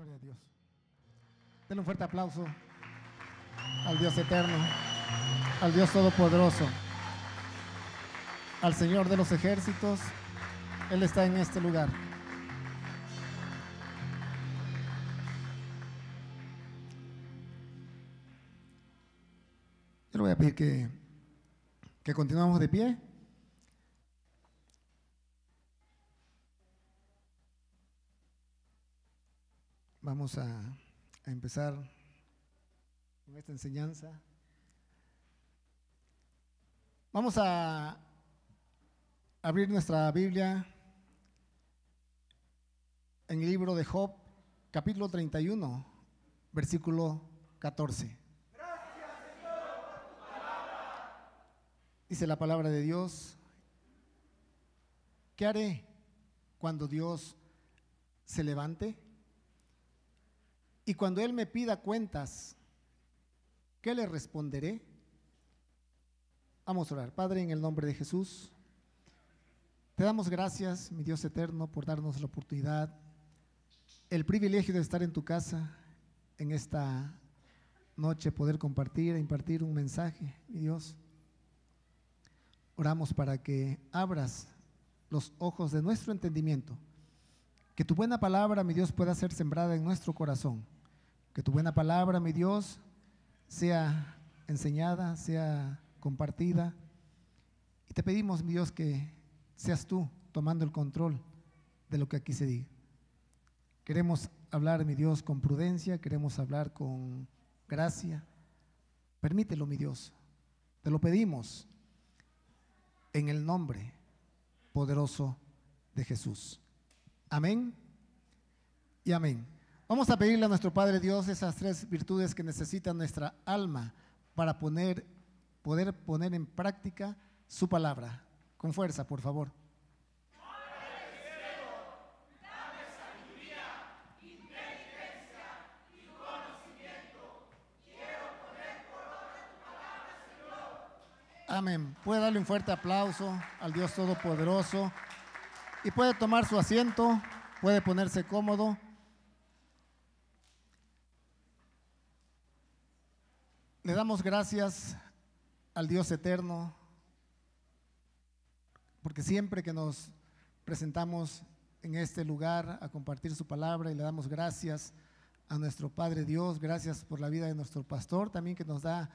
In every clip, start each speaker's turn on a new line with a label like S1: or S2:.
S1: Gloria a Dios. Denle un fuerte aplauso al Dios eterno, al Dios todopoderoso, al Señor de los ejércitos. Él está en este lugar. Yo le voy a pedir que, que continuamos de pie. Vamos a, empezar con esta enseñanza. Vamos a abrir nuestra Biblia en el libro de Job, capítulo 31, versículo 14. Dice la palabra de Dios. ¿Qué haré cuando Dios se levante? Y cuando Él me pida cuentas, ¿qué le responderé? Vamos a orar. Padre, en el nombre de Jesús, te damos gracias, mi Dios eterno, por darnos la oportunidad, el privilegio de estar en tu casa en esta noche, poder compartir e impartir un mensaje, mi Dios. Oramos para que abras los ojos de nuestro entendimiento que tu buena palabra, mi Dios, pueda ser sembrada en nuestro corazón. Que tu buena palabra, mi Dios, sea enseñada, sea compartida. Y te pedimos, mi Dios, que seas tú tomando el control de lo que aquí se diga. Queremos hablar, mi Dios, con prudencia, queremos hablar con gracia. Permítelo, mi Dios. Te lo pedimos en el nombre poderoso de Jesús. Amén y amén. Vamos a pedirle a nuestro Padre Dios esas tres virtudes que necesita nuestra alma para poder poner en práctica su palabra. Con fuerza, por favor. Amén. Puede darle un fuerte aplauso al Dios Todopoderoso y puede tomar su asiento, puede ponerse cómodo. Le damos gracias al Dios eterno, porque siempre que nos presentamos en este lugar a compartir su palabra y le damos gracias a nuestro Padre Dios, gracias por la vida de nuestro pastor también que nos da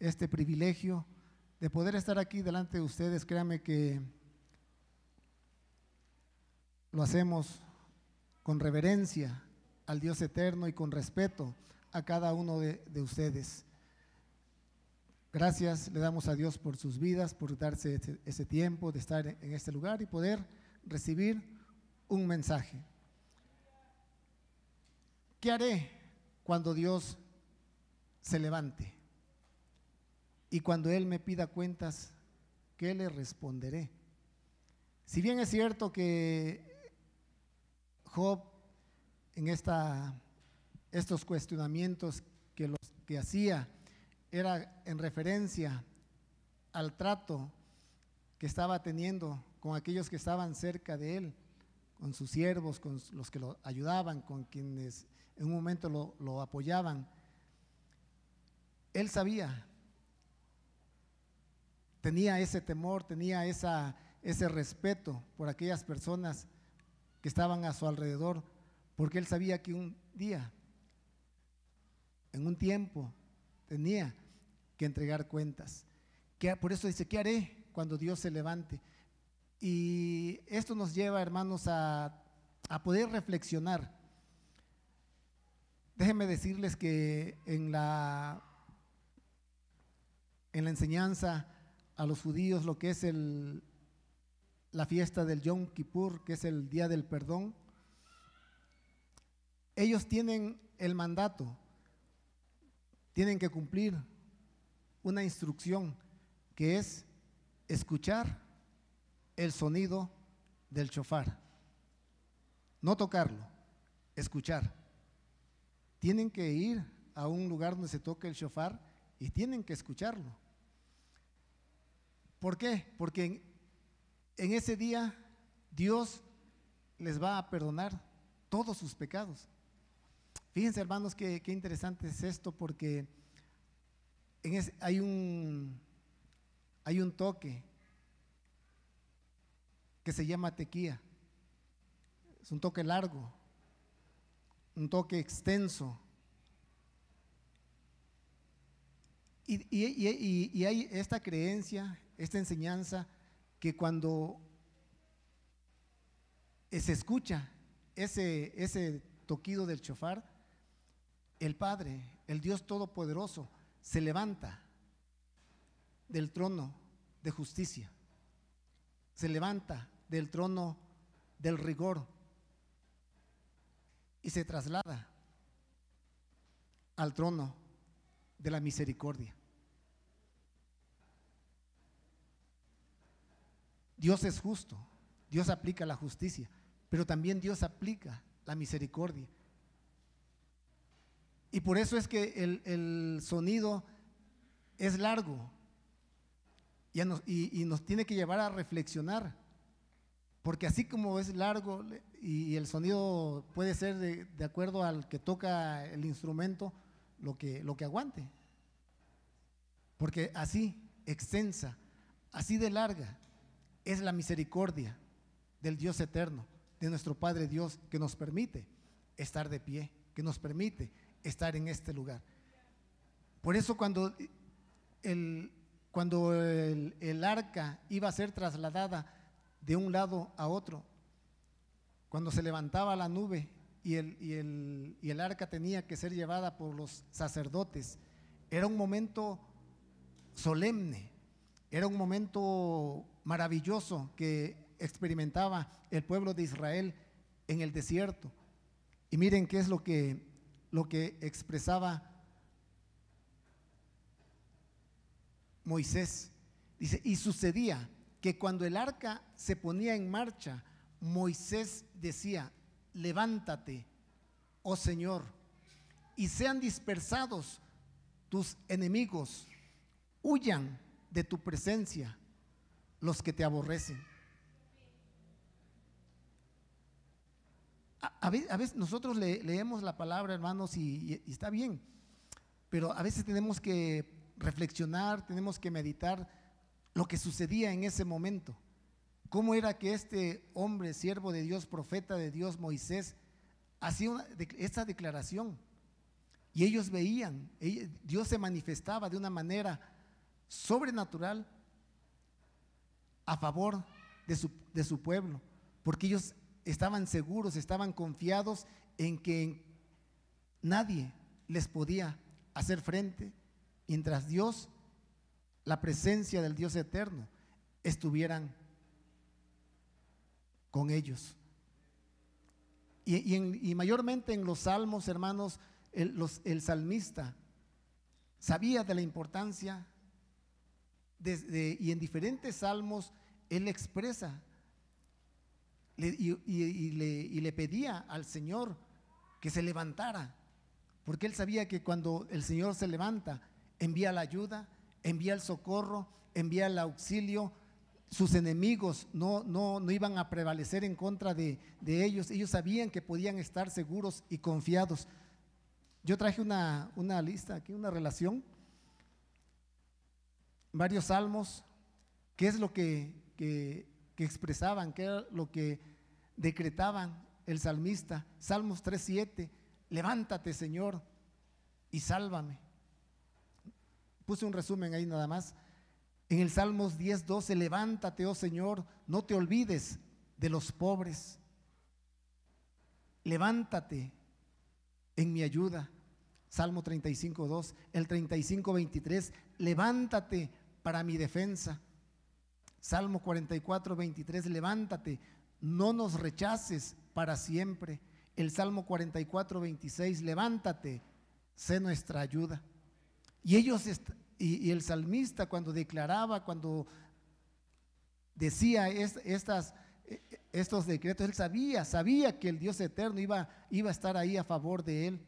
S1: este privilegio de poder estar aquí delante de ustedes. Créame que lo hacemos con reverencia al Dios eterno y con respeto a cada uno de, ustedes. Gracias le damos a Dios por sus vidas, por darse ese, ese tiempo de estar en este lugar y poder recibir un mensaje. ¿Qué haré cuando Dios se levante? Y cuando Él me pida cuentas, ¿qué le responderé? Si bien es cierto que Job en estos cuestionamientos que, los, que hacía era en referencia al trato que estaba teniendo con aquellos que estaban cerca de él, con sus siervos, con los que lo ayudaban, con quienes en un momento lo, apoyaban. Él sabía, tenía ese temor, tenía ese respeto por aquellas personas que estaban a su alrededor, porque él sabía que un día, en un tiempo, tenía que entregar cuentas. Que, por eso dice, ¿qué haré cuando Dios se levante? Y esto nos lleva, hermanos, a, a poder reflexionar. Déjenme decirles que en la, en la enseñanza a los judíos, lo que es el, la fiesta del Yom Kippur, que es el día del perdón, ellos tienen el mandato, tienen que cumplir una instrucción que es escuchar el sonido del shofar, no tocarlo, escuchar. Tienen que ir a un lugar donde se toque el shofar y tienen que escucharlo. ¿Por qué? Porque en ese día Dios les va a perdonar todos sus pecados. Fíjense hermanos qué, interesante es esto porque hay, un, toque que se llama tequía. Es un toque largo, un toque extenso. Y, y, hay esta creencia, esta enseñanza que cuando se escucha ese, ese toquido del chofar, el Padre, el Dios Todopoderoso, se levanta del trono de justicia, se levanta del trono del rigor y se traslada al trono de la misericordia. Dios es justo, Dios aplica la justicia, pero también Dios aplica la misericordia. Y por eso es que el, sonido es largo y nos, tiene que llevar a reflexionar, porque así como es largo y, el sonido puede ser de, acuerdo al que toca el instrumento, lo que, lo que aguante, porque así, extensa, así de larga es la misericordia del Dios eterno, de nuestro Padre Dios, que nos permite estar de pie, que nos permite estar en este lugar. Por eso cuando el, cuando el, arca iba a ser trasladada de un lado a otro, cuando se levantaba la nube y el, el, y el arca tenía que ser llevada por los sacerdotes, era un momento solemne, era un momento maravilloso que experimentaba el pueblo de Israel en el desierto. Y miren qué es lo que, lo que expresaba Moisés. Dice, y sucedía que cuando el arca se ponía en marcha, Moisés decía, levántate, oh Señor, y sean dispersados tus enemigos, huyan de tu presencia los que te aborrecen. A, veces, nosotros leemos la palabra, hermanos, y, está bien, pero a veces tenemos que reflexionar, tenemos que meditar lo que sucedía en ese momento. ¿Cómo era que este hombre, siervo de Dios, profeta de Dios, Moisés, hacía esta declaración? Y ellos veían, Dios se manifestaba de una manera sobrenatural a favor de su, pueblo, porque ellos estaban seguros, estaban confiados en que nadie les podía hacer frente mientras Dios, la presencia del Dios eterno, estuvieran con ellos. Y, mayormente en los salmos, hermanos, el, los, el salmista sabía de la importancia y en diferentes salmos él expresa y, le, pedía al Señor que se levantara, porque él sabía que cuando el Señor se levanta, envía la ayuda, envía el socorro, envía el auxilio, sus enemigos no, no, iban a prevalecer en contra de, ellos. Ellos sabían que podían estar seguros y confiados. Yo traje una, una lista aquí, una relación varios salmos, qué es lo que, que, que expresaban, qué era lo que decretaban el salmista. Salmos 3.7, levántate Señor y sálvame. Puse un resumen ahí nada más. En el Salmos 10.12, levántate, oh Señor, no te olvides de los pobres. Levántate en mi ayuda. Salmo 35, 2, el 35, 23, levántate para mi defensa. Salmo 44, 23, levántate, no nos rechaces para siempre. El Salmo 44, 26, levántate, sé nuestra ayuda. Y ellos, y, el salmista cuando declaraba, cuando decía estas, e-, e-, estos decretos, él sabía, sabía que el Dios eterno iba, iba a estar ahí a favor de él.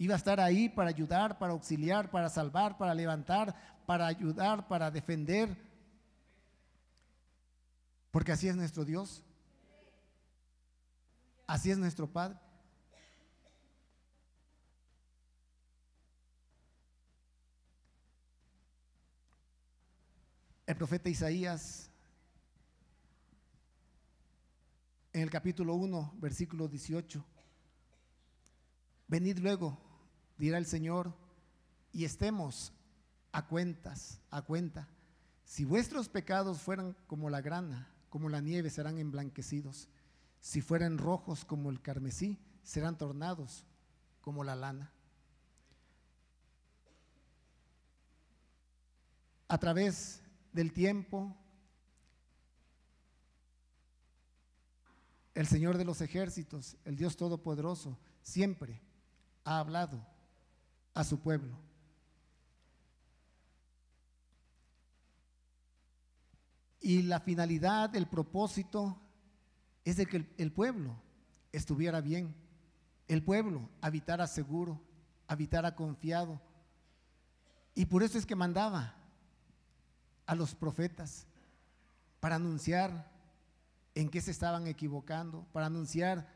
S1: Iba a estar ahí para ayudar, para auxiliar, para salvar, para levantar, para ayudar, para defender. Porque así es nuestro Dios. Así es nuestro Padre. El profeta Isaías, en el capítulo 1, versículo 18, venid luego dirá el Señor y estemos a cuentas, a cuenta. Si vuestros pecados fueran como la grana, como la nieve, serán emblanquecidos. Si fueran rojos como el carmesí, serán tornados como la lana. A través del tiempo, el Señor de los ejércitos, el Dios Todopoderoso, siempre ha hablado a su pueblo. Y la finalidad, el propósito, es de que el pueblo estuviera bien, el pueblo habitara seguro, habitara confiado. Y por eso es que mandaba a los profetas para anunciar en qué se estaban equivocando, para anunciar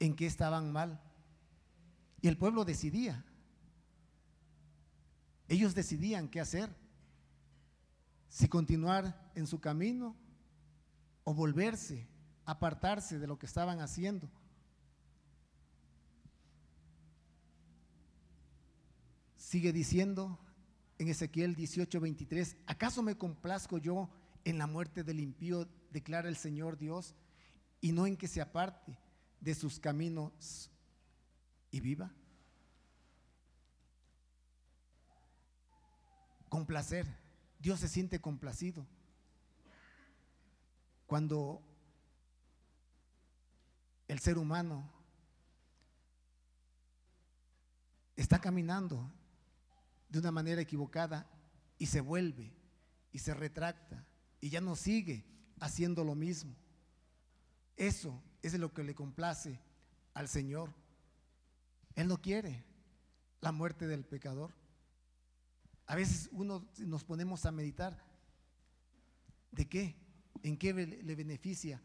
S1: en qué estaban mal. Y el pueblo decidía. Ellos decidían qué hacer. Si continuar en su camino o volverse, apartarse de lo que estaban haciendo. Sigue diciendo en Ezequiel 18.23, ¿acaso me complazco yo en la muerte del impío, declara el Señor Dios, y no en que se aparte de sus caminos y viva. Con placer. Dios se siente complacido. Cuando el ser humano está caminando de una manera equivocada y se vuelve y se retracta y ya no sigue haciendo lo mismo. Eso es lo que le complace al Señor. Él no quiere la muerte del pecador. A veces uno nos ponemos a meditar de qué, en qué le beneficia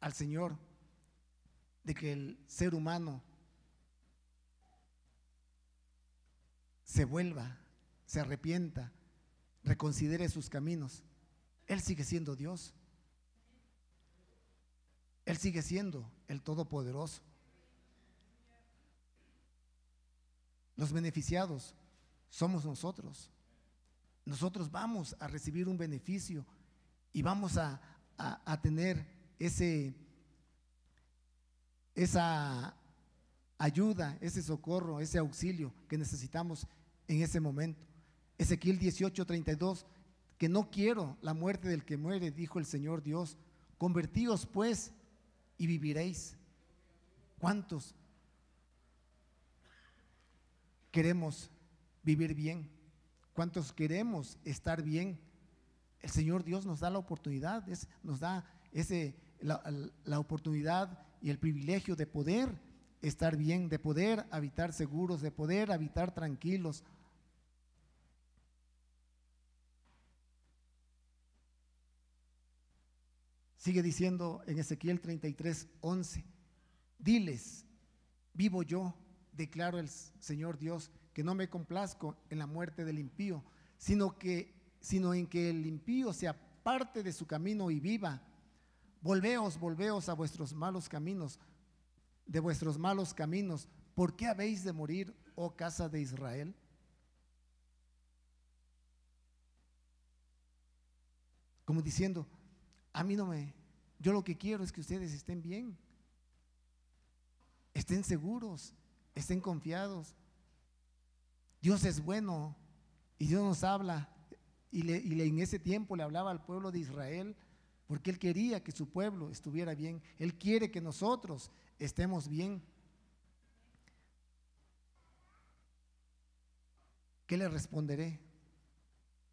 S1: al Señor de que el ser humano se vuelva, se arrepienta, reconsidere sus caminos. Él sigue siendo Dios. Él sigue siendo el Todopoderoso. Los beneficiados somos nosotros. Nosotros vamos a recibir un beneficio y vamos a, tener ese, esa ayuda, ese socorro, ese auxilio que necesitamos en ese momento. Ezequiel 18, 32, que no quiero la muerte del que muere, dijo el Señor Dios. Convertíos pues y viviréis. ¿Cuántos queremos vivir bien? ¿Cuántos queremos estar bien? El Señor Dios nos da la oportunidad, nos da ese, la oportunidad y el privilegio de poder estar bien, de poder habitar seguros, de poder habitar tranquilos. Sigue diciendo en Ezequiel 33, 11, diles, vivo yo, declaro el Señor Dios, que no me complazco en la muerte del impío, sino, que, sino en que el impío sea parte de su camino y viva. Volveos, volveos a vuestros malos caminos, de vuestros malos caminos. ¿Por qué habéis de morir, oh casa de Israel? Como diciendo, a mí no me, yo lo que quiero es que ustedes estén bien, estén seguros, Estén confiados. Dios es bueno y Dios nos habla. Y, le, en ese tiempo le hablaba al pueblo de Israel porque Él quería que su pueblo estuviera bien. Él quiere que nosotros estemos bien. ¿Qué le responderé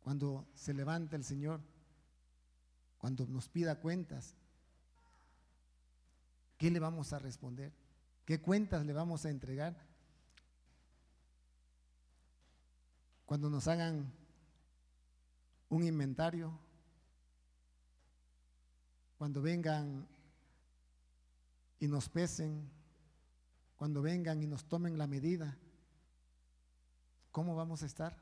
S1: cuando se levanta el Señor? Cuando nos pida cuentas. ¿Qué le vamos a responder? ¿Qué cuentas le vamos a entregar cuando nos hagan un inventario? Cuando vengan y nos pesen, cuando vengan y nos tomen la medida, ¿cómo vamos a estar?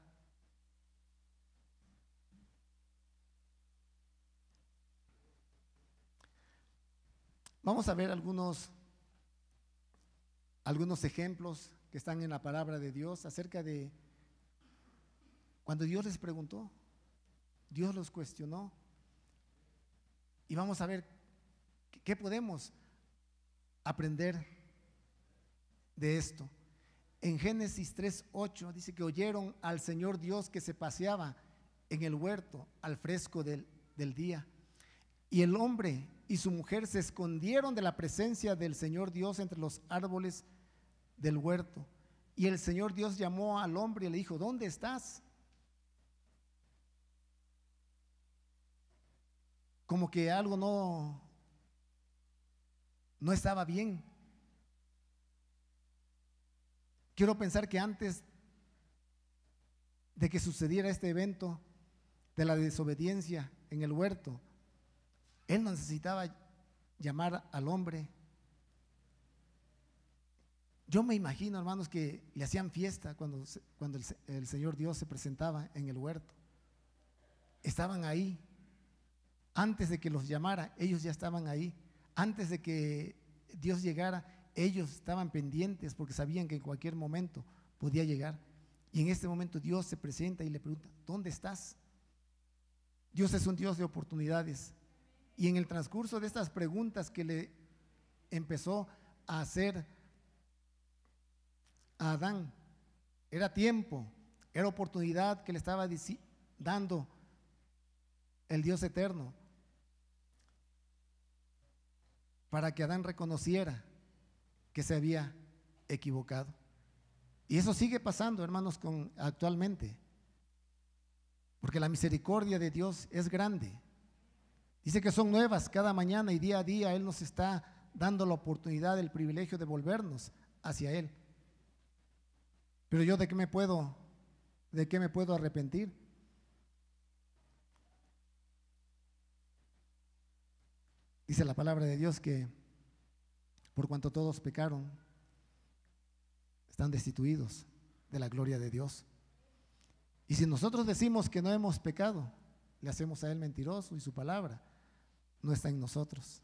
S1: Vamos a ver algunos algunos ejemplos que están en la palabra de Dios acerca de cuando Dios les preguntó, Dios los cuestionó. Y vamos a ver qué podemos aprender de esto. En Génesis 3:8 dice que oyeron al Señor Dios que se paseaba en el huerto al fresco del, del día. Y el hombre y su mujer se escondieron de la presencia del Señor Dios entre los árboles del huerto. Y el Señor Dios llamó al hombre y le dijo, ¿dónde estás? Como que algo no, no estaba bien. Quiero pensar que antes de que sucediera este evento de la desobediencia en el huerto, Él necesitaba llamar al hombre yo me imagino, hermanos, que le hacían fiesta cuando, cuando el, el Señor Dios se presentaba en el huerto. Estaban ahí. Antes de que los llamara, ellos ya estaban ahí. Antes de que Dios llegara, ellos estaban pendientes porque sabían que en cualquier momento podía llegar. Y en este momento Dios se presenta y le pregunta, ¿dónde estás? Dios es un Dios de oportunidades. Y en el transcurso de estas preguntas que le empezó a hacer a Adán. Era tiempo, era oportunidad que le estaba dando el Dios eterno para que Adán reconociera que se había equivocado. Y eso sigue pasando, hermanos, con, actualmente. Porque la misericordia de Dios es grande. Dice que son nuevas cada mañana y día a día Él nos está dando la oportunidad, el privilegio de volvernos hacia Él. Pero yo de qué me puedo, de qué me puedo arrepentir? Dice la palabra de Dios que por cuanto todos pecaron, están destituidos de la gloria de Dios. Y si nosotros decimos que no hemos pecado, le hacemos a Él mentiroso y su palabra no está en nosotros.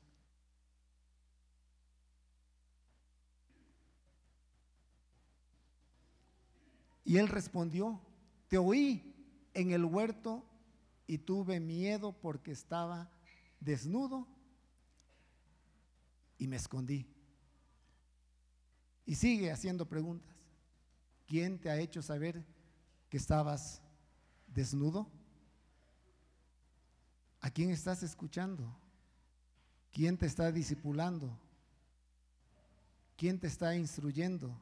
S1: Y él respondió, te oí en el huerto y tuve miedo porque estaba desnudo y me escondí. Y sigue haciendo preguntas. ¿Quién te ha hecho saber que estabas desnudo? ¿A quién estás escuchando? ¿Quién te está discipulando? ¿Quién te está instruyendo?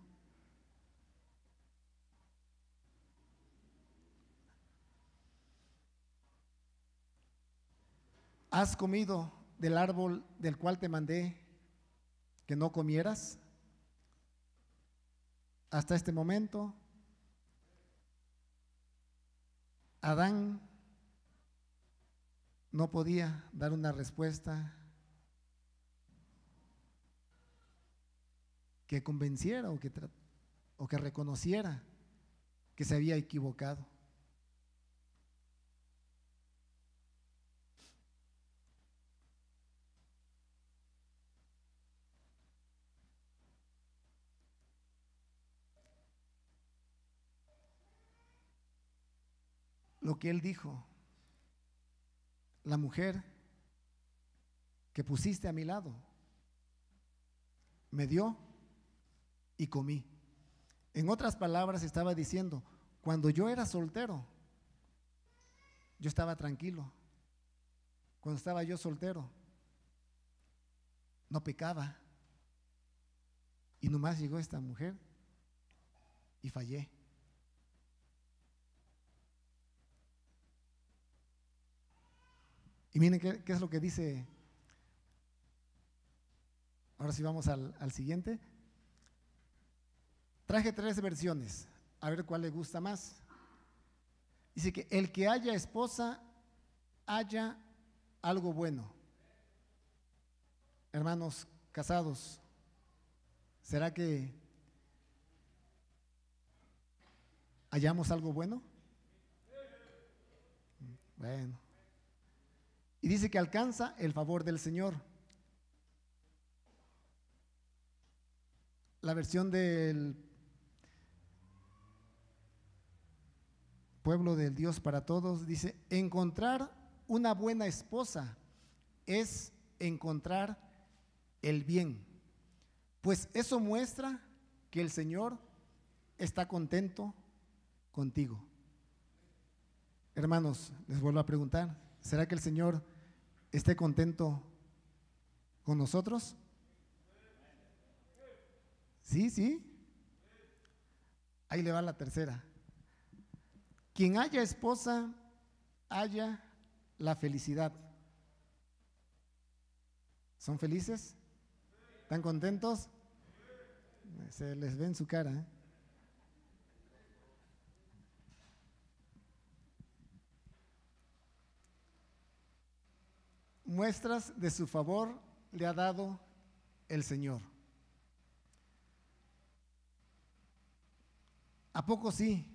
S1: ¿Has comido del árbol del cual te mandé que no comieras? Hasta este momento, Adán no podía dar una respuesta que convenciera o que, o que reconociera que se había equivocado. lo que él dijo. La mujer que pusiste a mi lado me dio y comí. En otras palabras estaba diciendo, cuando yo era soltero, yo estaba tranquilo. Cuando estaba yo soltero, no pecaba. Y nomás llegó esta mujer y fallé. Y miren qué, es lo que dice. Ahora sí vamos al, al siguiente. Traje tres versiones. A ver cuál le gusta más. Dice que el que haya esposa, haya algo bueno. Hermanos casados, ¿será que hallamos algo bueno? Bueno. Y dice que alcanza el favor del Señor. La versión del pueblo del Dios para todos dice, encontrar una buena esposa es encontrar el bien, pues eso muestra que el Señor está contento contigo. Hermanos, les vuelvo a preguntar, ¿será que el Señor esté contento con nosotros? Sí, sí. Ahí le va la tercera. Quien haya esposa, haya la felicidad. ¿Son felices? ¿Están contentos? Se les ve en su cara. ¿eh? muestras de su favor le ha dado el Señor. ¿A poco sí?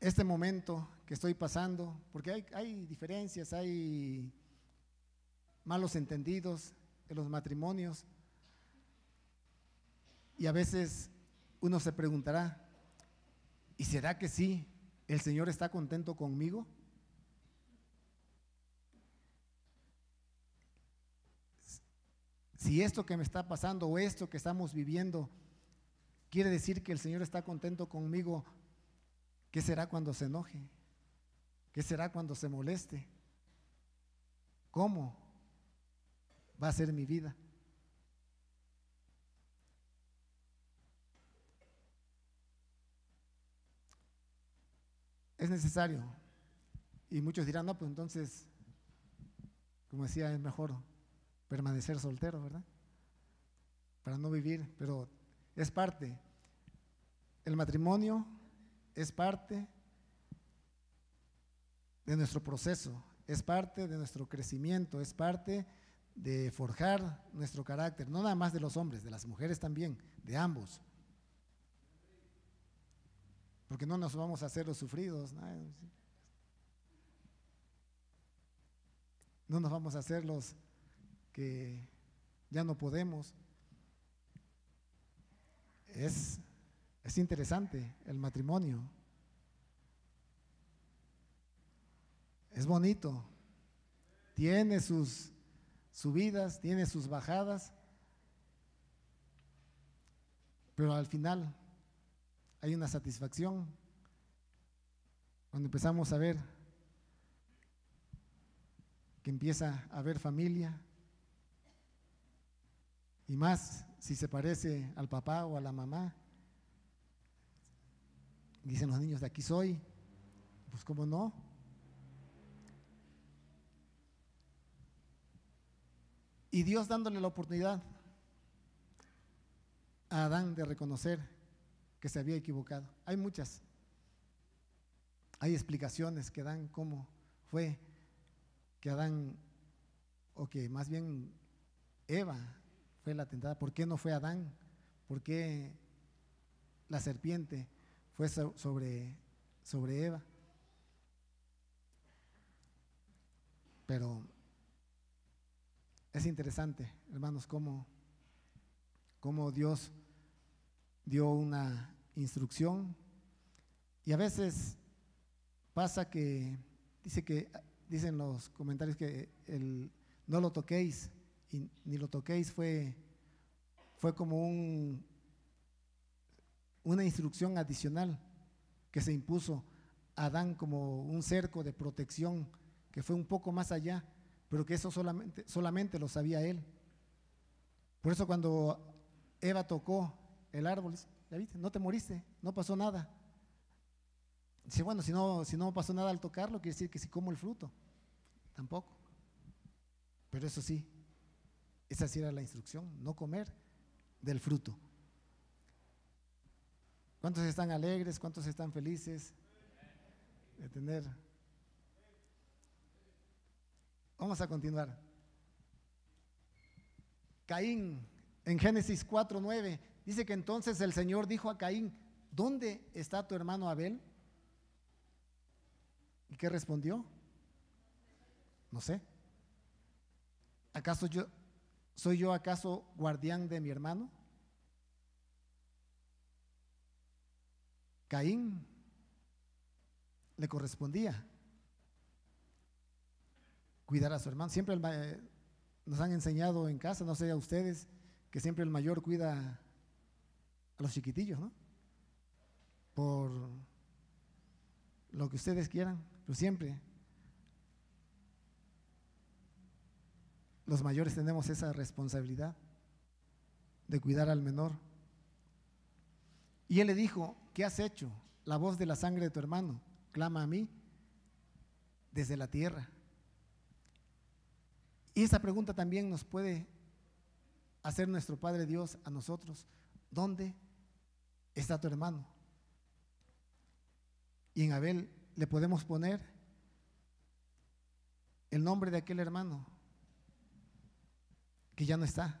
S1: Este momento que estoy pasando, porque hay, diferencias, hay malos entendidos en los matrimonios, y a veces uno se preguntará, ¿y será que sí? ¿El Señor está contento conmigo? Si esto que me está pasando o esto que estamos viviendo quiere decir que el Señor está contento conmigo, ¿qué será cuando se enoje? ¿Qué será cuando se moleste? ¿Cómo va a ser mi vida? Es necesario. Y muchos dirán, no, pues entonces, como decía, es mejor permanecer soltero, ¿verdad? Para no vivir, pero es parte. El matrimonio es parte de nuestro proceso, es parte de nuestro crecimiento, es parte de forjar nuestro carácter, no nada más de los hombres, de las mujeres también, de ambos. Porque no nos vamos a hacer los sufridos. ¿no? nos vamos a hacer los que ya no podemos. Es, interesante el matrimonio. Es bonito. Tiene sus subidas, tiene sus bajadas. Pero al final hay una satisfacción cuando empezamos a ver que empieza a haber familia, y más si se parece al papá o a la mamá. Dicen los niños, de aquí soy. Pues cómo no. Y Dios dándole la oportunidad a Adán de reconocer que se había equivocado. Hay muchas. Hay explicaciones que dan cómo fue que Adán, o que más bien Eva fue la tentada? ¿Por qué no fue Adán? ¿Por qué la serpiente fue sobre, sobre Eva? Pero es interesante, hermanos, cómo, cómo Dios dio una instrucción. Y a veces pasa que, dice que, dicen los comentarios que el, no lo toquéis, ni lo toquéis fue, fue como un, una instrucción adicional que se impuso a Adán como un cerco de protección que fue un poco más allá, pero que eso solamente, solamente lo sabía él. Por eso cuando Eva tocó el árbol, No te moriste, no pasó nada. Dice, bueno, si no, si no pasó nada al tocarlo, quiere decir que si como el fruto. Tampoco. Pero eso sí, esa sí era la instrucción, no comer del fruto. ¿Cuántos están alegres? ¿Cuántos están felices de tener? Vamos a continuar. Caín, en Génesis 4:9, dice que entonces el Señor dijo a Caín: ¿Dónde está tu hermano Abel? ¿Y qué respondió? No sé. ¿Acaso yo, ¿Soy yo acaso guardián de mi hermano? Caín le correspondía cuidar a su hermano. Siempre eh, nos han enseñado en casa, no sé a ustedes, que siempre el mayor cuida a los chiquitillos, ¿no? Por lo que ustedes quieran, pero siempre Los mayores tenemos esa responsabilidad de cuidar al menor. Y él le dijo, ¿qué has hecho? La voz de la sangre de tu hermano clama a mí desde la tierra. Y esa pregunta también nos puede hacer nuestro Padre Dios a nosotros. ¿Dónde está tu hermano? Y en Abel le podemos poner el nombre de aquel hermano, que ya no está.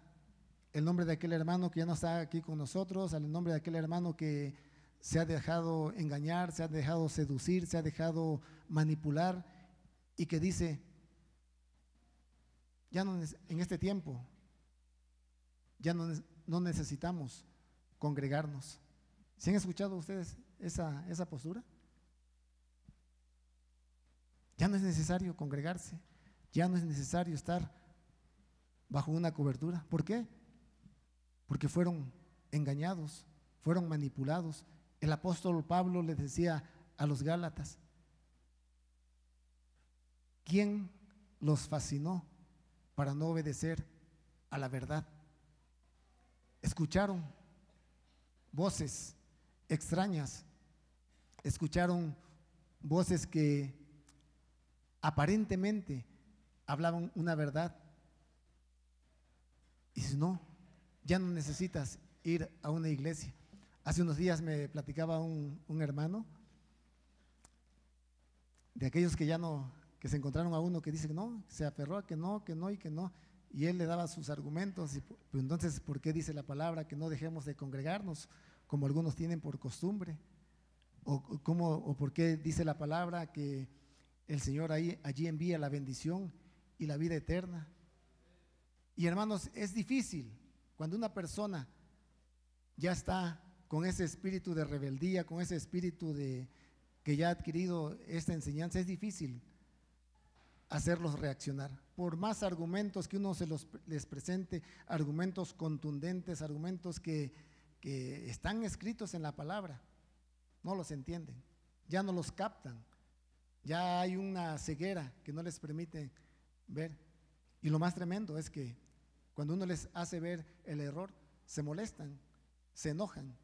S1: El nombre de aquel hermano que ya no está aquí con nosotros, el nombre de aquel hermano que se ha dejado engañar, se ha dejado seducir, se ha dejado manipular y que dice, ya no, en este tiempo, ya no, necesitamos congregarnos. ¿Se han escuchado ustedes esa, esa postura? Ya no es necesario congregarse, ya no es necesario estar bajo una cobertura. ¿Por qué? Porque fueron engañados, fueron manipulados. El apóstol Pablo les decía a los Gálatas, ¿quién los fascinó para no obedecer a la verdad? Escucharon voces extrañas, escucharon voces que aparentemente hablaban una verdad, y si no, ya no necesitas ir a una iglesia. Hace unos días me platicaba un, hermano de aquellos que ya no, que se encontraron a uno que dice que no, se aferró a que no, que no y que no. Y él le daba sus argumentos. Y, entonces, ¿por qué dice la palabra que no dejemos de congregarnos como algunos tienen por costumbre? ¿O, o por qué dice la palabra que el Señor allí envía la bendición y la vida eterna? Y hermanos, es difícil cuando una persona ya está con ese espíritu de rebeldía, con ese espíritu de que ya ha adquirido esta enseñanza, es difícil hacerlos reaccionar. Por más argumentos que uno se los, les presente, argumentos contundentes, argumentos que están escritos en la palabra, no los entienden, ya no los captan, ya hay una ceguera que no les permite ver. Y lo más tremendo es que cuando uno les hace ver el error, se molestan, se enojan.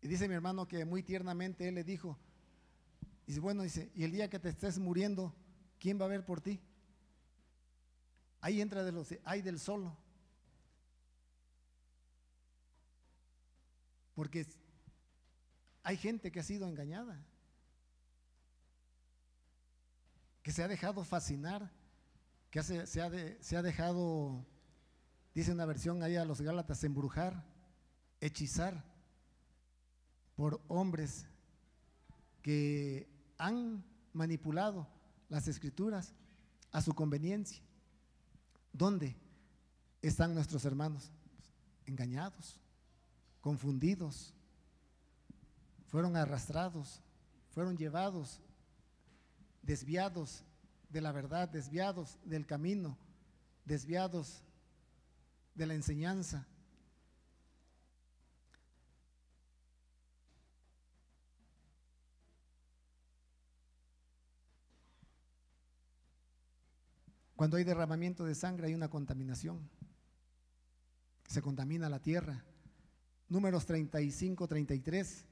S1: Y dice mi hermano que muy tiernamente él le dijo, y bueno, dice, y el día que te estés muriendo, ¿quién va a ver por ti? Ahí entra de los, hay del solo. Porque hay gente que ha sido engañada. se ha dejado fascinar, que se, ha se ha dejado, dice una versión ahí a los Gálatas, embrujar, hechizar por hombres que han manipulado las escrituras a su conveniencia. ¿Dónde están nuestros hermanos? Engañados, confundidos, fueron arrastrados, fueron llevados desviados de la verdad, desviados del camino, desviados de la enseñanza. Cuando hay derramamiento de sangre hay una contaminación. Se contamina la tierra. Números 35, 33.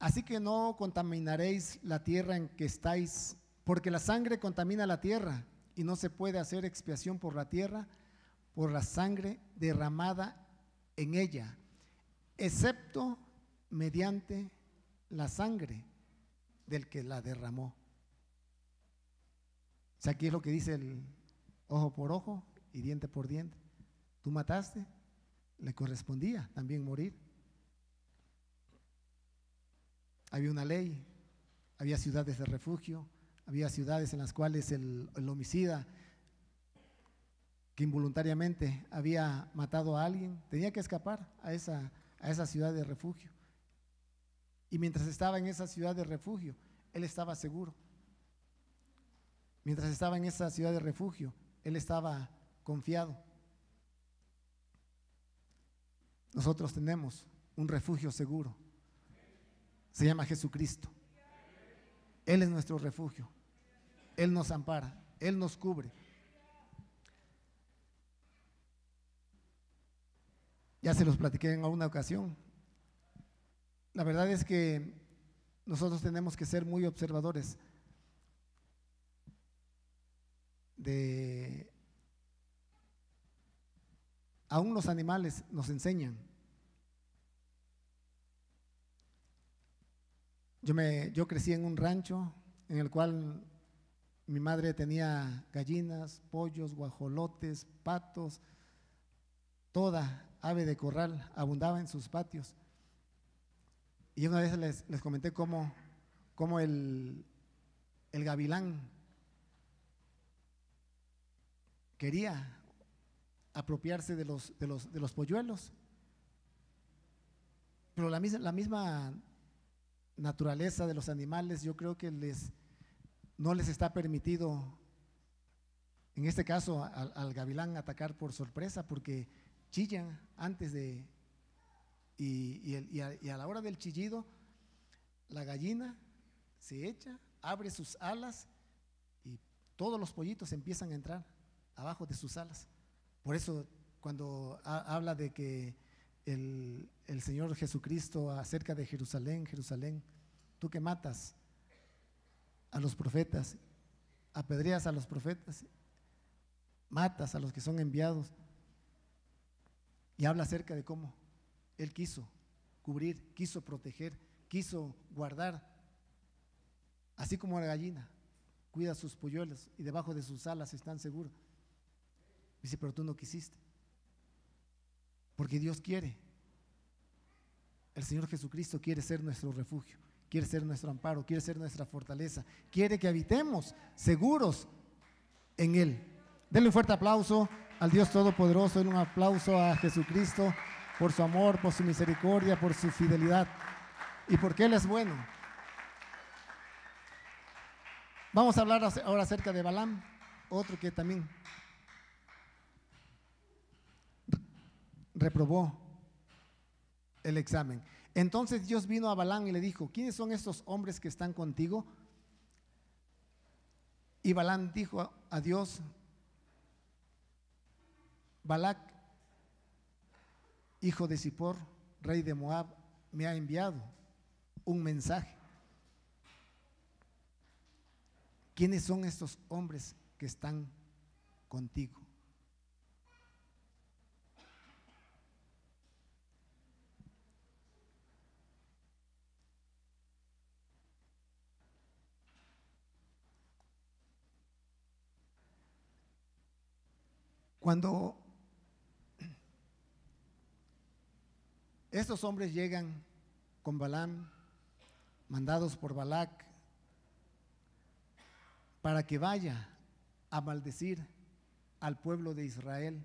S1: Así que no contaminaréis la tierra en que estáis, porque la sangre contamina la tierra y no se puede hacer expiación por la tierra, por la sangre derramada en ella, excepto mediante la sangre del que la derramó. O sea, aquí es lo que dice el ojo por ojo y diente por diente. Tú mataste, le correspondía también morir había una ley, había ciudades de refugio, había ciudades en las cuales el, homicida que involuntariamente había matado a alguien tenía que escapar a esa, a esa ciudad de refugio. Y mientras estaba en esa ciudad de refugio, él estaba seguro. Mientras estaba en esa ciudad de refugio, él estaba confiado. Nosotros tenemos un refugio seguro se llama Jesucristo. Él es nuestro refugio. Él nos ampara. Él nos cubre. Ya se los platiqué en alguna ocasión. La verdad es que nosotros tenemos que ser muy observadores de... Aún los animales nos enseñan Yo, me, yo crecí en un rancho en el cual mi madre tenía gallinas, pollos, guajolotes, patos, toda ave de corral abundaba en sus patios. Y una vez les, comenté cómo, el, el gavilán quería apropiarse de los, de los, de los polluelos. Pero la misma, la misma naturaleza de los animales, yo creo que les, no les está permitido, en este caso al, gavilán, atacar por sorpresa porque chillan antes de... Y, a, la hora del chillido, la gallina se echa, abre sus alas y todos los pollitos empiezan a entrar abajo de sus alas. Por eso cuando habla de que el, Señor Jesucristo acerca de Jerusalén, Jerusalén, tú que matas a los profetas, apedreas a los profetas, matas a los que son enviados. Y habla acerca de cómo Él quiso cubrir, quiso proteger, quiso guardar, así como la gallina cuida sus polluelos y debajo de sus alas están seguros. Dice, pero tú no quisiste. Porque Dios quiere. El Señor Jesucristo quiere ser nuestro refugio, quiere ser nuestro amparo, quiere ser nuestra fortaleza, quiere que habitemos seguros en Él. Denle un fuerte aplauso al Dios Todopoderoso, denle un aplauso a Jesucristo por su amor, por su misericordia, por su fidelidad y porque Él es bueno. Vamos a hablar ahora acerca de Balaam, otro que también reprobó el examen. Entonces Dios vino a Balán y le dijo, ¿quiénes son estos hombres que están contigo? Y Balán dijo a Dios, Balac, hijo de Zippor, rey de Moab, me ha enviado un mensaje. ¿Quiénes son estos hombres que están contigo? Cuando estos hombres llegan con Balán, mandados por Balac, para que vaya a maldecir al pueblo de Israel.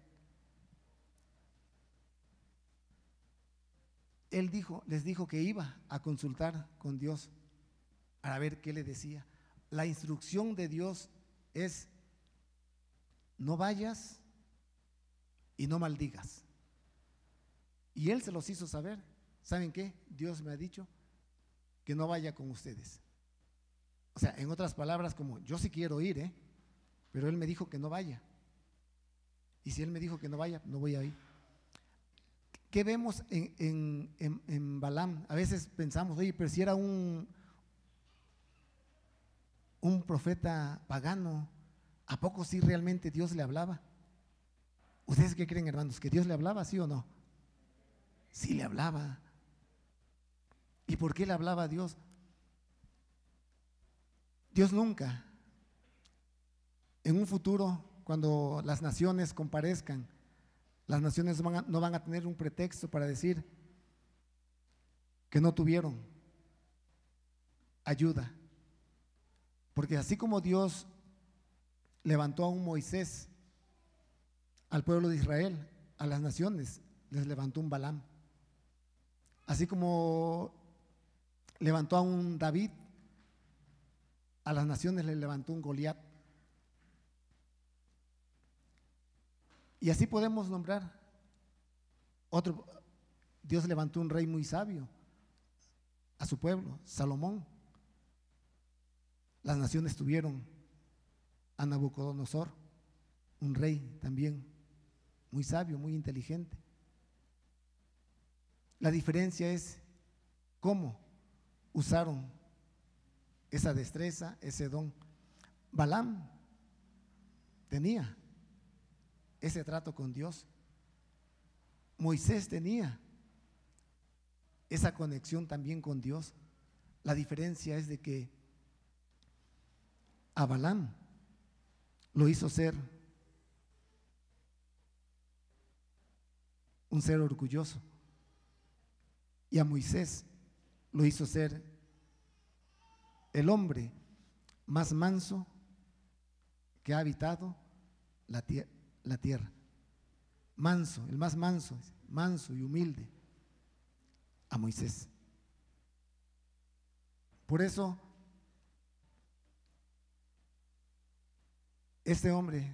S1: Él dijo, les dijo que iba a consultar con Dios para ver qué le decía. La instrucción de Dios es, no vayas y no maldigas. Y él se los hizo saber. ¿Saben qué? Dios me ha dicho que no vaya con ustedes. O sea, en otras palabras, como yo sí quiero ir, ¿eh? pero él me dijo que no vaya. Y si él me dijo que no vaya, no voy a ir. ¿Qué vemos en, en, Balaam? A veces pensamos, oye, pero si era un, un profeta pagano, ¿a poco sí realmente Dios le hablaba? ¿Ustedes qué creen, hermanos? ¿Que Dios le hablaba, sí o no? Sí le hablaba. ¿Y por qué le hablaba a Dios? Dios nunca, en un futuro, cuando las naciones comparezcan, las naciones no van a tener un pretexto para decir que no tuvieron ayuda. Porque así como Dios levantó a un Moisés al pueblo de Israel, a las naciones, les levantó un Balaam. Así como levantó a un David, a las naciones les levantó un Goliat. Y así podemos nombrar otro. Dios levantó un rey muy sabio a su pueblo, Salomón. Las naciones tuvieron a Nabucodonosor, un rey también muy sabio, muy inteligente. La diferencia es cómo usaron esa destreza, ese don. Balaam tenía ese trato con Dios. Moisés tenía esa conexión también con Dios. La diferencia es de que a Balaam lo hizo ser un ser orgulloso. Y a Moisés lo hizo ser el hombre más manso que ha habitado la, la tierra. Manso, el más manso, manso y humilde a Moisés. Por eso, este hombre,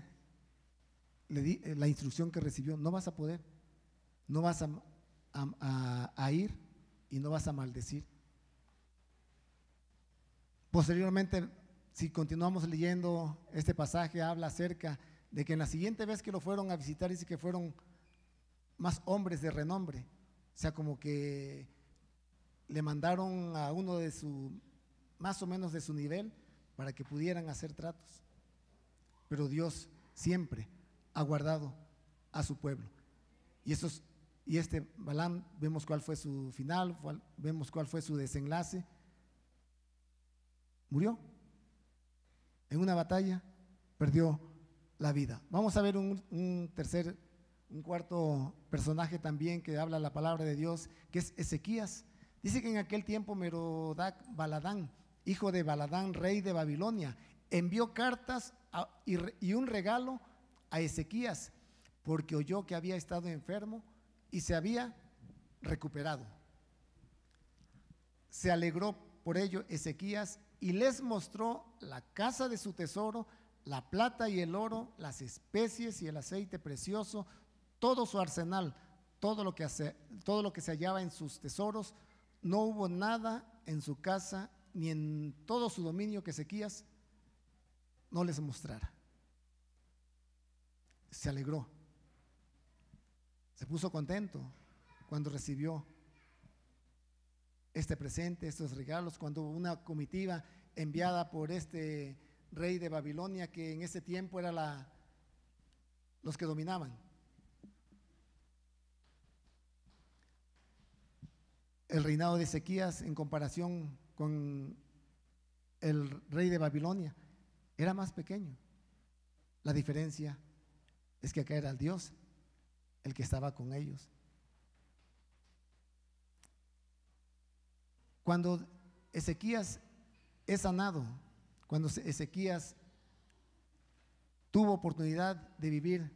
S1: le di, eh, la instrucción que recibió, no vas a poder no vas a, ir y no vas a maldecir. Posteriormente, si continuamos leyendo este pasaje, habla acerca de que en la siguiente vez que lo fueron a visitar, dice que fueron más hombres de renombre. O sea, como que le mandaron a uno de su, más o menos de su nivel, para que pudieran hacer tratos. Pero Dios siempre ha guardado a su pueblo. Y eso es y este Balán, vemos cuál fue su final, vemos cuál fue su desenlace. Murió en una batalla, perdió la vida. Vamos a ver un, tercer, un cuarto personaje también que habla la palabra de Dios, que es Ezequías. Dice que en aquel tiempo Merodac Baladán, hijo de Baladán, rey de Babilonia, envió cartas y un regalo a Ezequías, porque oyó que había estado enfermo y se había recuperado. Se alegró por ello Ezequías y les mostró la casa de su tesoro, la plata y el oro, las especies y el aceite precioso, todo su arsenal, todo lo que, hace, todo lo que se hallaba en sus tesoros. No hubo nada en su casa ni en todo su dominio que Ezequías no les mostrara. Se alegró. Se puso contento cuando recibió este presente, estos regalos, cuando una comitiva enviada por este rey de Babilonia, que en ese tiempo era la, los que dominaban. El reinado de Ezequías en comparación con el rey de Babilonia era más pequeño. La diferencia es que acá era el Dios el que estaba con ellos. Cuando Ezequías es sanado, cuando Ezequías tuvo oportunidad de vivir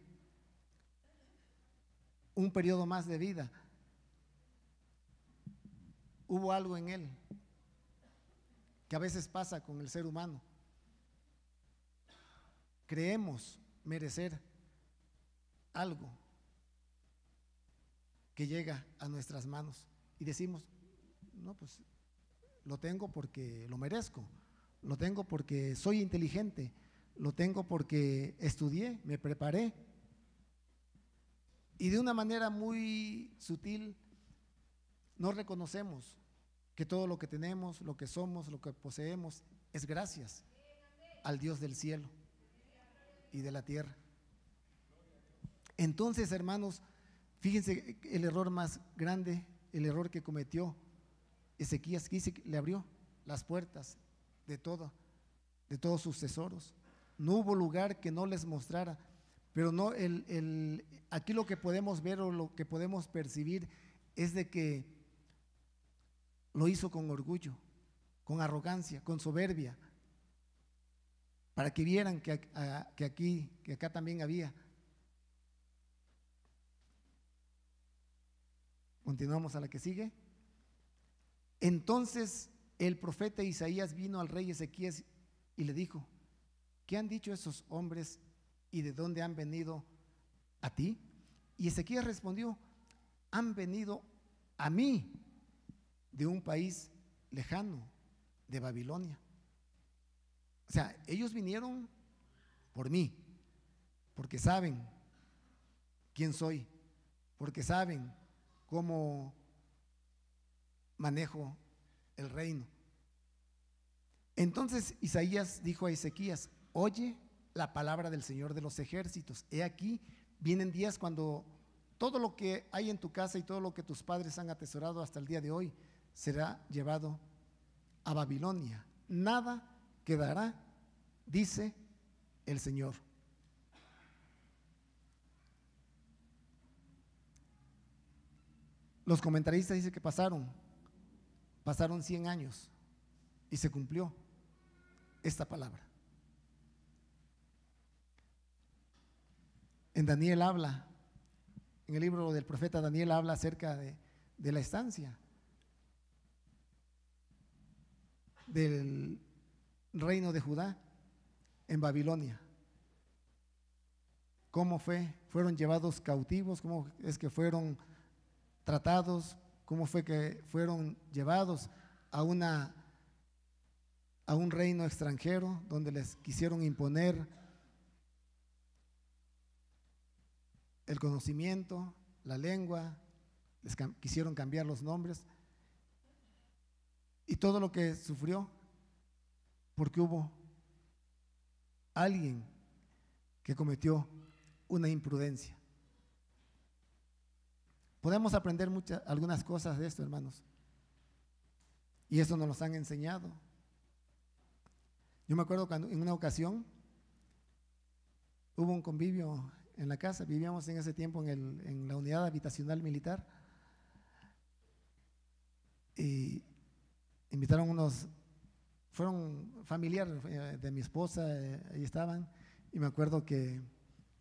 S1: un periodo más de vida, hubo algo en él que a veces pasa con el ser humano. Creemos merecer algo que llega a nuestras manos y decimos, no, pues lo tengo porque lo merezco, lo tengo porque soy inteligente, lo tengo porque estudié, me preparé. Y de una manera muy sutil no reconocemos que todo lo que tenemos, lo que somos, lo que poseemos es gracias al Dios del cielo y de la tierra. Entonces, hermanos, Fíjense el error más grande, el error que cometió Ezequías, que le abrió las puertas de todo, de todos sus tesoros. No hubo lugar que no les mostrara. Pero no, el, aquí lo que podemos ver o lo que podemos percibir es de que lo hizo con orgullo, con arrogancia, con soberbia, para que vieran que, que aquí, que acá también había. Continuamos a la que sigue. Entonces el profeta Isaías vino al rey Ezequías y le dijo, ¿qué han dicho esos hombres y de dónde han venido a ti? Y Ezequías respondió, han venido a mí de un país lejano, de Babilonia. O sea, ellos vinieron por mí, porque saben quién soy, porque saben cómo manejo el reino. Entonces Isaías dijo a Ezequías, oye la palabra del Señor de los ejércitos, he aquí, vienen días cuando todo lo que hay en tu casa y todo lo que tus padres han atesorado hasta el día de hoy será llevado a Babilonia. Nada quedará, dice el Señor. Los comentaristas dicen que pasaron, pasaron 100 años y se cumplió esta palabra. En Daniel habla, en el libro del profeta Daniel habla acerca de, la estancia del reino de Judá en Babilonia. ¿Cómo fue? Fueron llevados cautivos, cómo es que fueron tratados, cómo fue que fueron llevados a, una, a un reino extranjero donde les quisieron imponer el conocimiento, la lengua, les quisieron cambiar los nombres y todo lo que sufrió porque hubo alguien que cometió una imprudencia. Podemos aprender muchas, algunas cosas de esto, hermanos. Y eso nos los han enseñado. Yo me acuerdo cuando en una ocasión hubo un convivio en la casa, vivíamos en ese tiempo en, en la unidad habitacional militar, y invitaron unos, fueron familiares eh, de mi esposa, eh, ahí estaban, y me acuerdo que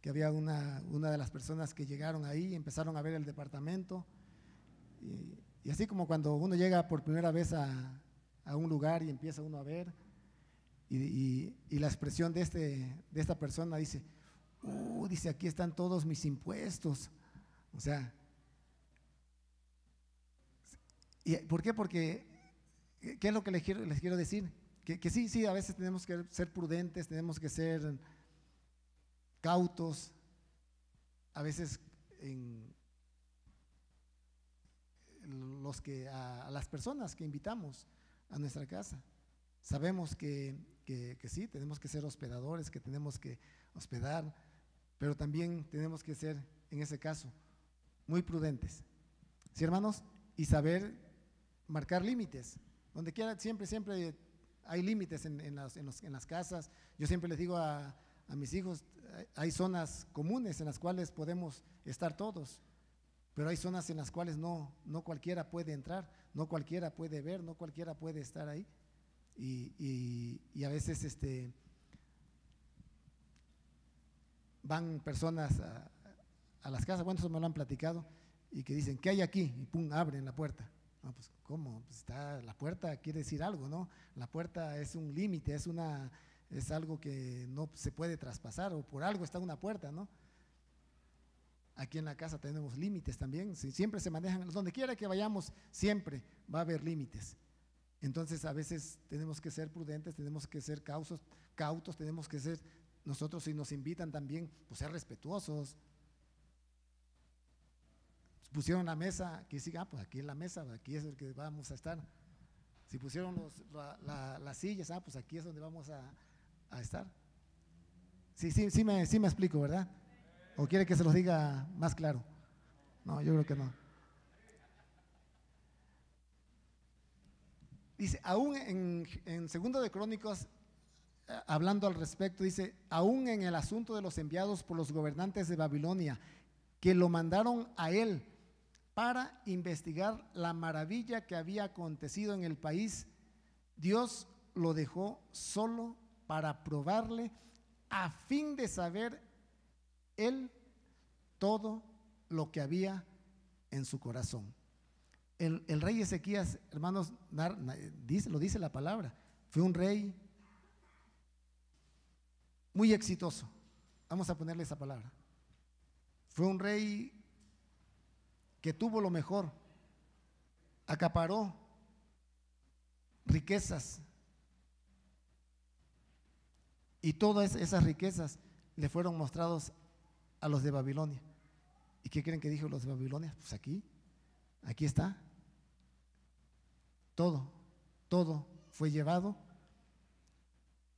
S1: que había una, una de las personas que llegaron ahí, empezaron a ver el departamento. Y, así como cuando uno llega por primera vez a, un lugar y empieza uno a ver, y, la expresión de, este, de esta persona dice, uh, dice, aquí están todos mis impuestos. O sea, ¿y ¿por qué? Porque, ¿qué es lo que les quiero, les quiero decir? Que, que sí, sí, a veces tenemos que ser prudentes, tenemos que ser cautos, a veces los que a, las personas que invitamos a nuestra casa. Sabemos que, sí, tenemos que ser hospedadores, que tenemos que hospedar, pero también tenemos que ser, en ese caso, muy prudentes. Sí, hermanos, y saber marcar límites. Donde quiera, siempre, siempre hay límites en las casas. Yo siempre les digo a, a mis hijos, hay zonas comunes en las cuales podemos estar todos, pero hay zonas en las cuales no, no cualquiera puede entrar, no cualquiera puede ver, no cualquiera puede estar ahí. Y, a veces este, van personas a, las casas, bueno, eso me lo han platicado? Y que dicen, ¿qué hay aquí? Y pum, abren la puerta. pues, ¿cómo? Pues está, la puerta quiere decir algo, ¿no? La puerta es un límite, es una es algo que no se puede traspasar o por algo está una puerta, ¿no? Aquí en la casa tenemos límites también, siempre se manejan, donde quiera que vayamos, siempre va a haber límites. Entonces a veces tenemos que ser prudentes, tenemos que ser cautos, tenemos que ser nosotros si nos invitan también, pues ser respetuosos. Pusieron la mesa, que ah, pues aquí es la mesa, aquí es el que vamos a estar. Si pusieron las sillas, ah, pues aquí es donde vamos a, a estar. Sí, sí, sí me, sí me explico, ¿verdad? ¿O quiere que se los diga más claro? No, yo creo que no. Dice, aún en, en Segundo de Crónicos, eh, hablando al respecto, dice, aún en el asunto de los enviados por los gobernantes de Babilonia, que lo mandaron a él para investigar la maravilla que había acontecido en el país, Dios lo dejó solo para probarle a fin de saber él todo lo que había en su corazón. El, rey Ezequías, hermanos, dice, lo dice la palabra, fue un rey muy exitoso. Vamos a ponerle esa palabra. Fue un rey que tuvo lo mejor, acaparó riquezas, y todas esas riquezas le fueron mostrados a los de Babilonia. ¿Y qué creen que dijo los de Babilonia? Pues aquí, aquí está. Todo, todo fue llevado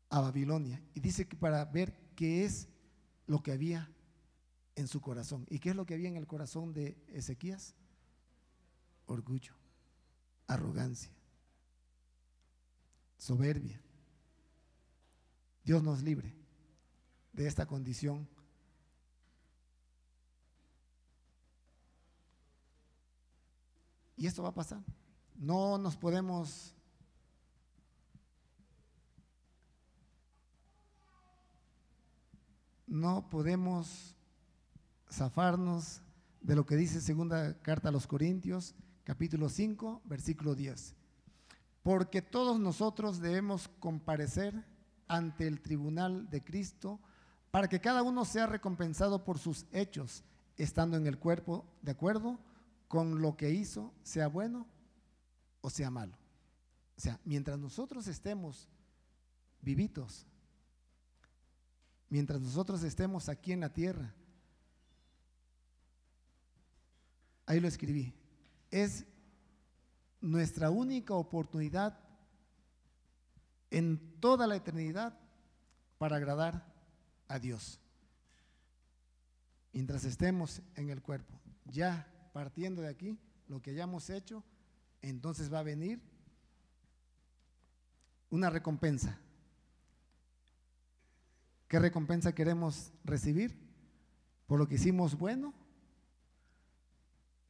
S1: a Babilonia. Y dice que para ver qué es lo que había en su corazón. ¿Y qué es lo que había en el corazón de Ezequías? Orgullo, arrogancia, soberbia, Dios nos libre de esta condición. Y esto va a pasar. No nos podemos no podemos zafarnos de lo que dice segunda carta a los Corintios, capítulo 5, versículo 10. Porque todos nosotros debemos comparecer ante el tribunal de Cristo para que cada uno sea recompensado por sus hechos, estando en el cuerpo de acuerdo con lo que hizo, sea bueno o sea malo. O sea, mientras nosotros estemos vivitos, mientras nosotros estemos aquí en la tierra, ahí lo escribí, es nuestra única oportunidad en toda la eternidad para agradar a Dios. Mientras estemos en el cuerpo, ya partiendo de aquí, lo que hayamos hecho, entonces va a venir una recompensa. ¿Qué recompensa queremos recibir? ¿Por lo que hicimos bueno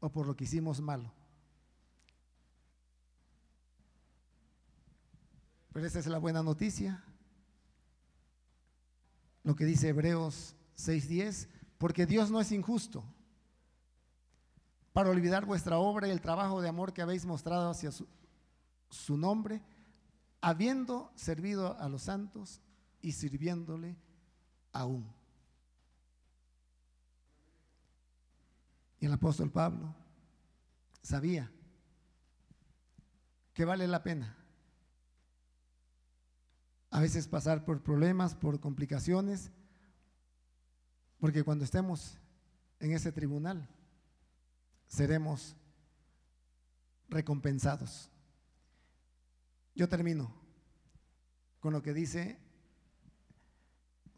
S1: o por lo que hicimos malo? Pero esa es la buena noticia. Lo que dice Hebreos 6:10, porque Dios no es injusto para olvidar vuestra obra y el trabajo de amor que habéis mostrado hacia su, su nombre, habiendo servido a los santos y sirviéndole aún. Y el apóstol Pablo sabía que vale la pena a veces pasar por problemas, por complicaciones, porque cuando estemos en ese tribunal seremos recompensados. Yo termino con lo que dice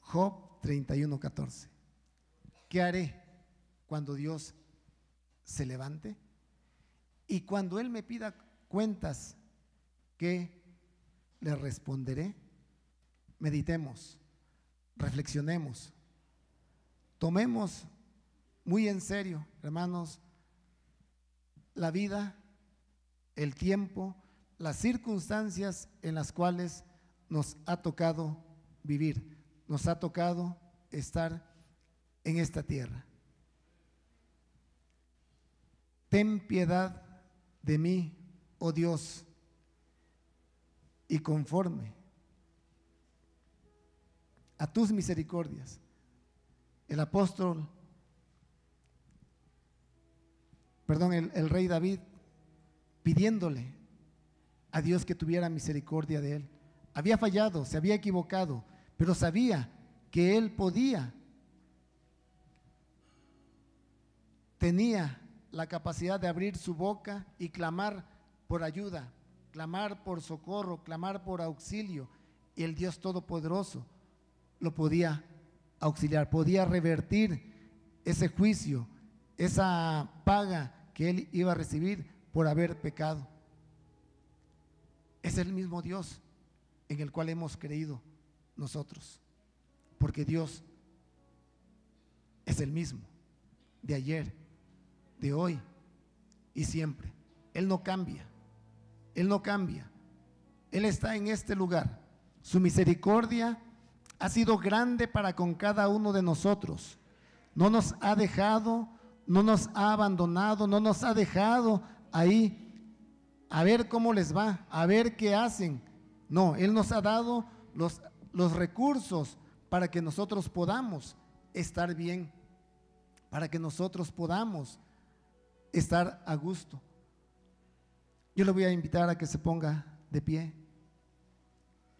S1: Job 31:14. ¿Qué haré cuando Dios se levante? Y cuando Él me pida cuentas, ¿qué le responderé? meditemos, reflexionemos, tomemos muy en serio, hermanos, la vida, el tiempo, las circunstancias en las cuales nos ha tocado vivir, nos ha tocado estar en esta tierra. Ten piedad de mí, oh Dios, y conforme a tus misericordias. El apóstol, perdón, el, rey David, pidiéndole a Dios que tuviera misericordia de él. Había fallado, se había equivocado, pero sabía que él podía, tenía la capacidad de abrir su boca y clamar por ayuda, clamar por socorro, clamar por auxilio. Y el Dios Todopoderoso lo podía auxiliar, podía revertir ese juicio, esa paga que él iba a recibir por haber pecado. Es el mismo Dios en el cual hemos creído nosotros, porque Dios es el mismo de ayer, de hoy y siempre. Él no cambia, Él no cambia, Él está en este lugar. Su misericordia ha sido grande para con cada uno de nosotros. No nos ha dejado, no nos ha abandonado, no nos ha dejado ahí a ver cómo les va, a ver qué hacen. No, Él nos ha dado los, los recursos para que nosotros podamos estar bien, para que nosotros podamos estar a gusto. Yo le voy a invitar a que se ponga de pie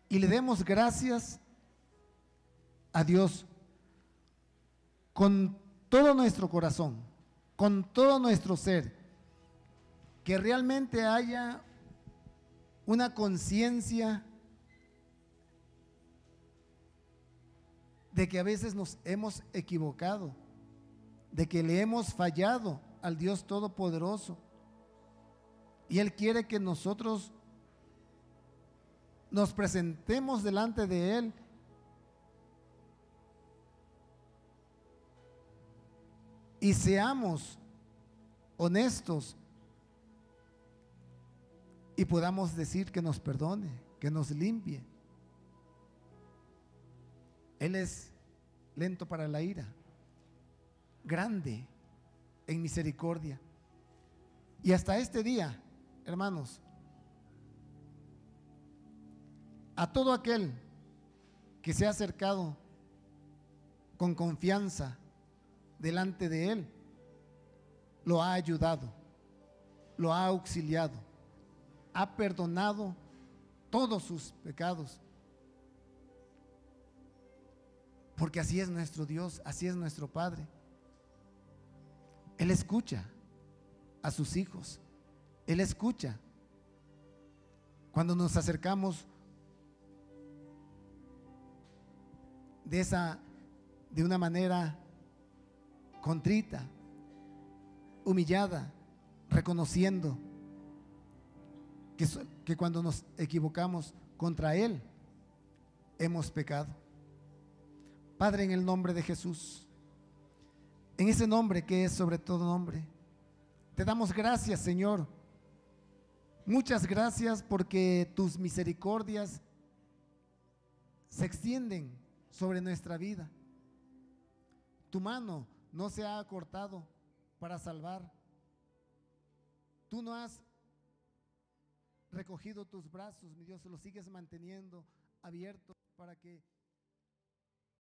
S1: y le demos gracias a Dios con todo nuestro corazón, con todo nuestro ser, que realmente haya una conciencia de que a veces nos hemos equivocado, de que le hemos fallado al Dios Todopoderoso. Y Él quiere que nosotros nos presentemos delante de Él y seamos honestos y podamos decir que nos perdone, que nos limpie. Él es lento para la ira, grande en misericordia. Y hasta este día, hermanos, a todo aquel que se ha acercado con confianza delante de Él, lo ha ayudado, lo ha auxiliado, ha perdonado todos sus pecados. Porque así es nuestro Dios, así es nuestro Padre. Él escucha a sus hijos, Él escucha. Cuando nos acercamos de esa de una manera contrita, humillada, reconociendo que, cuando nos equivocamos contra Él, hemos pecado. Padre, en el nombre de Jesús, en ese nombre que es sobre todo nombre, te damos gracias, Señor. Muchas gracias porque tus misericordias se extienden sobre nuestra vida. Tu mano no se ha acortado para salvar. Tú no has recogido tus brazos, mi Dios, los sigues manteniendo abiertos para que